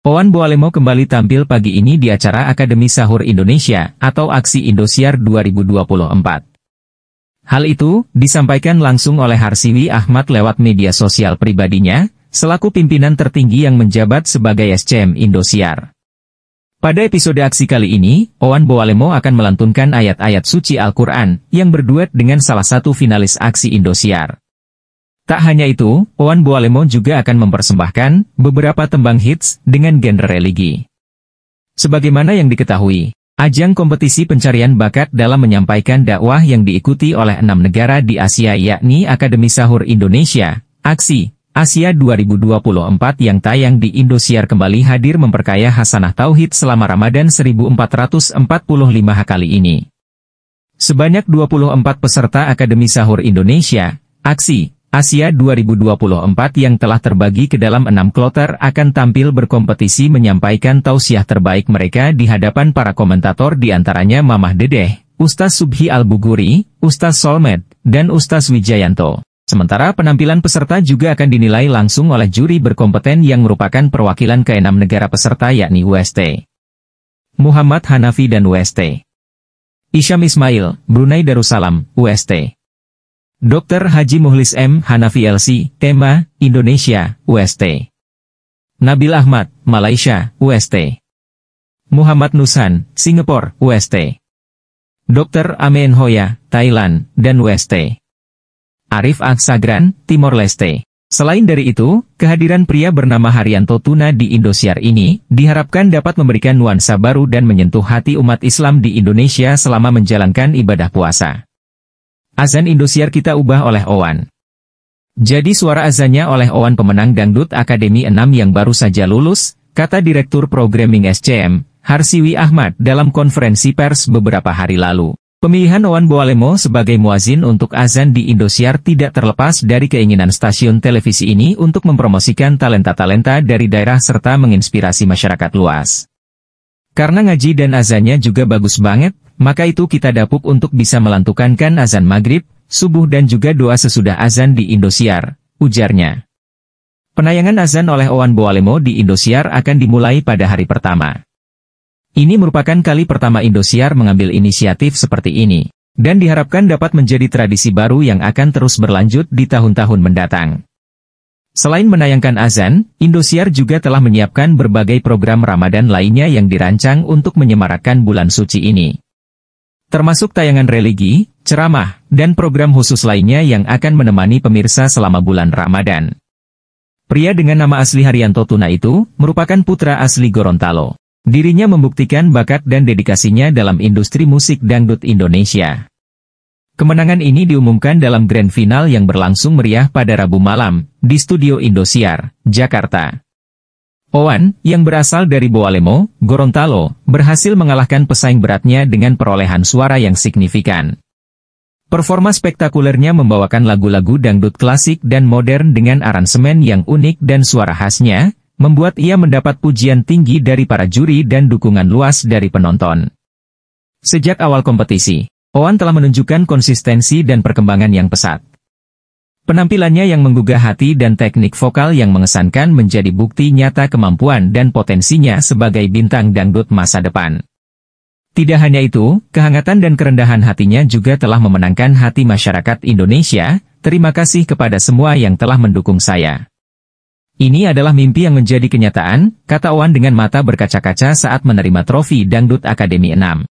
Poan Boalemo kembali tampil pagi ini di acara Akademi Sahur Indonesia atau Aksi Indosiar 2024. Hal itu disampaikan langsung oleh Harsiwi Ahmad lewat media sosial pribadinya, selaku pimpinan tertinggi yang menjabat sebagai SCM Indosiar. Pada episode aksi kali ini, Owan Boalemo akan melantunkan ayat-ayat suci Al-Quran yang berduet dengan salah satu finalis aksi Indosiar. Tak hanya itu, Owan Boalemo juga akan mempersembahkan beberapa tembang hits dengan genre religi. Sebagaimana yang diketahui, ajang kompetisi pencarian bakat dalam menyampaikan dakwah yang diikuti oleh enam negara di Asia yakni Akademi Sahur Indonesia, Aksi, Asia 2024 yang tayang di Indosiar kembali hadir memperkaya Hasanah Tauhid selama Ramadan 1445 kali ini. Sebanyak 24 peserta Akademi Sahur Indonesia, Aksi, Asia 2024 yang telah terbagi ke dalam enam kloter akan tampil berkompetisi menyampaikan tausiah terbaik mereka di hadapan para komentator diantaranya Mamah Dedeh, Ustaz Subhi Al-Buguri, Ustaz Solmed, dan Ustaz Wijayanto. Sementara penampilan peserta juga akan dinilai langsung oleh juri berkompeten yang merupakan perwakilan keenam negara peserta yakni UST. Muhammad Hanafi dan UST. Isyam Ismail, Brunei Darussalam, UST. Dr. Haji Muhlis M. Hanafi LC, tema, Indonesia, UST. Nabil Ahmad, Malaysia, UST. Muhammad Nusan, Singapura, UST. Dr. Amen Hoya, Thailand, dan UST. Arif Aksagran, Timor Leste. Selain dari itu, kehadiran pria bernama Haryanto Tuna di Indosiar ini diharapkan dapat memberikan nuansa baru dan menyentuh hati umat Islam di Indonesia selama menjalankan ibadah puasa. Azan Indosiar kita ubah oleh Owan. Jadi suara azannya oleh Owan pemenang Dangdut Akademi 6 yang baru saja lulus, kata Direktur Programming SCM, Harsiwi Ahmad dalam konferensi pers beberapa hari lalu. Pemilihan Owan Boalemo sebagai muazin untuk azan di Indosiar tidak terlepas dari keinginan stasiun televisi ini untuk mempromosikan talenta-talenta dari daerah serta menginspirasi masyarakat luas. Karena ngaji dan azannya juga bagus banget, maka itu kita dapuk untuk bisa melantukankan azan maghrib, subuh dan juga doa sesudah azan di Indosiar, ujarnya. Penayangan azan oleh Owan Boalemo di Indosiar akan dimulai pada hari pertama. Ini merupakan kali pertama Indosiar mengambil inisiatif seperti ini, dan diharapkan dapat menjadi tradisi baru yang akan terus berlanjut di tahun-tahun mendatang. Selain menayangkan azan, Indosiar juga telah menyiapkan berbagai program Ramadan lainnya yang dirancang untuk menyemarakan bulan suci ini. Termasuk tayangan religi, ceramah, dan program khusus lainnya yang akan menemani pemirsa selama bulan Ramadan. Pria dengan nama asli Haryanto Tuna itu, merupakan putra asli Gorontalo. Dirinya membuktikan bakat dan dedikasinya dalam industri musik dangdut Indonesia. Kemenangan ini diumumkan dalam grand final yang berlangsung meriah pada Rabu malam, di studio Indosiar, Jakarta. Owan, yang berasal dari Boalemo, Gorontalo, berhasil mengalahkan pesaing beratnya dengan perolehan suara yang signifikan. Performa spektakulernya membawakan lagu-lagu dangdut klasik dan modern dengan aransemen yang unik dan suara khasnya, membuat ia mendapat pujian tinggi dari para juri dan dukungan luas dari penonton. Sejak awal kompetisi, Oan telah menunjukkan konsistensi dan perkembangan yang pesat. Penampilannya yang menggugah hati dan teknik vokal yang mengesankan menjadi bukti nyata kemampuan dan potensinya sebagai bintang dangdut masa depan. Tidak hanya itu, kehangatan dan kerendahan hatinya juga telah memenangkan hati masyarakat Indonesia, terima kasih kepada semua yang telah mendukung saya. Ini adalah mimpi yang menjadi kenyataan, kata Oan dengan mata berkaca-kaca saat menerima trofi Dangdut Akademi 6.